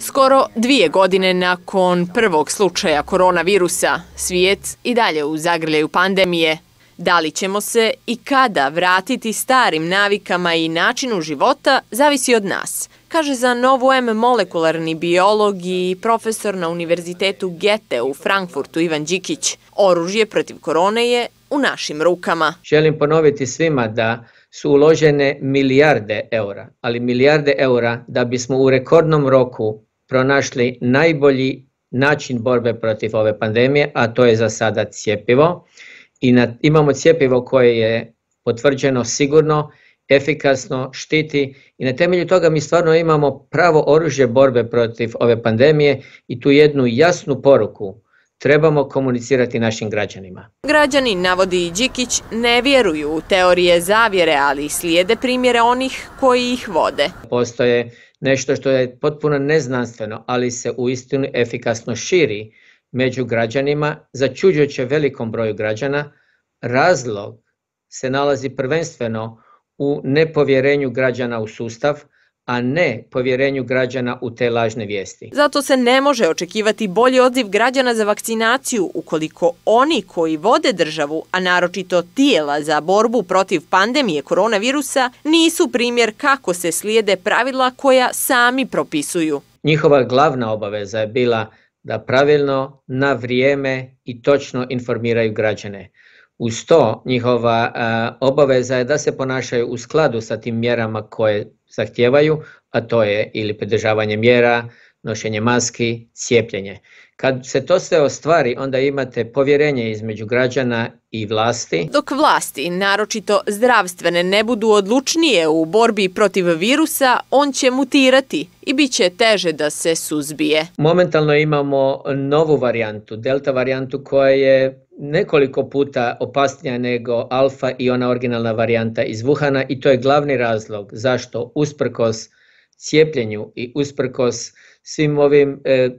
Skoro dvije godine nakon prvog slučaja koronavirusa, svijet i dalje u zagrljaju pandemije. Da li ćemo se i kada vratiti starim navikama i načinu života, zavisi od nas, kaže za novu M molekularni biolog i profesor na Univerzitetu Gete u Frankfurtu Ivan Đikić. Oružje protiv korone je u našim rukama. Želim ponoviti svima da su uložene milijarde eura, ali milijarde eura da bismo u rekordnom roku pronašli najbolji način borbe protiv ove pandemije, a to je za sada cjepivo. I na, imamo cjepivo koje je potvrđeno sigurno, efikasno štiti i na temelju toga mi stvarno imamo pravo oružje borbe protiv ove pandemije i tu jednu jasnu poruku trebamo komunicirati našim građanima. Građani, navodi i Đikić, ne vjeruju u teorije zavjere, ali slijede primjere onih koji ih vode. Postoje nešto što je potpuno neznanstveno, ali se u istinu efikasno širi među građanima, začuđujuće velikom broju građana, razlog se nalazi prvenstveno u nepovjerenju građana u sustav, a ne povjerenju građana u te lažne vijesti. Zato se ne može očekivati bolji odziv građana za vakcinaciju ukoliko oni koji vode državu, a naročito tijela za borbu protiv pandemije koronavirusa, nisu primjer kako se slijede pravila koja sami propisuju. Njihova glavna obaveza je bila da pravilno, na vrijeme i točno informiraju građane. Uz to njihova e, obaveza je da se ponašaju u skladu sa tim mjerama koje zahtijevaju, a to je ili pridržavanje mjera, nošenje maski, cijepljenje. Kad se to sve ostvari, onda imate povjerenje između građana i vlasti. Dok vlasti, naročito zdravstvene, ne budu odlučnije u borbi protiv virusa, on će mutirati i bit će teže da se suzbije. Momentalno imamo novu varijantu, delta varijantu koja je nekoliko puta opasnija nego alfa i ona originalna varijanta iz Wuhana i to je glavni razlog zašto usprkos cijepljenju i usprkos svim ovim e,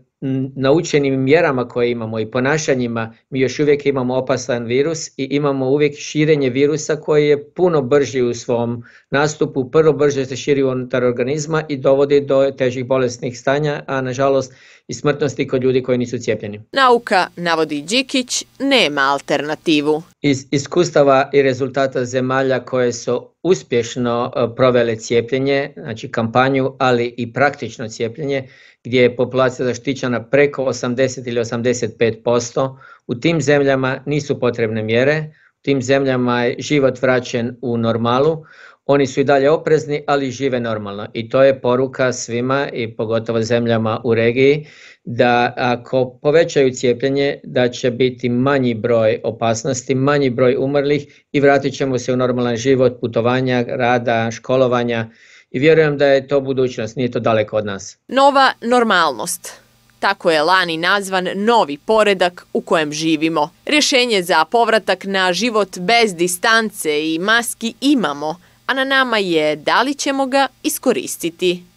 naučenim mjerama koje imamo i ponašanjima mi još uvijek imamo opasan virus i imamo uvijek širenje virusa koji je puno brži u svom nastupu, prvo brže se širi unutar organizma i dovodi do težih bolesnih stanja, a nažalost i smrtnosti kod ljudi koji nisu cijepljeni. Nauka, navodi Đikić, nema alternativu. Iz iskustava i rezultata zemalja koje su uspješno e, provele cijepljenje, znači kampanju, ali i praktično cijepljenje, gdje je populacija zaštićena preko 80 ili 85%, u tim zemljama nisu potrebne mjere, tim zemljama je život vraćen u normalu, oni su i dalje oprezni, ali žive normalno. I to je poruka svima i pogotovo zemljama u regiji da ako povećaju cijepljenje da će biti manji broj opasnosti, manji broj umrlih i vratit ćemo se u normalan život, putovanja, rada, školovanja i vjerujem da je to budućnost, nije to daleko od nas. Nova normalnost. Tako je lani nazvan novi poredak u kojem živimo. Rješenje za povratak na život bez distance i maski imamo, a na nama je da li ćemo ga iskoristiti.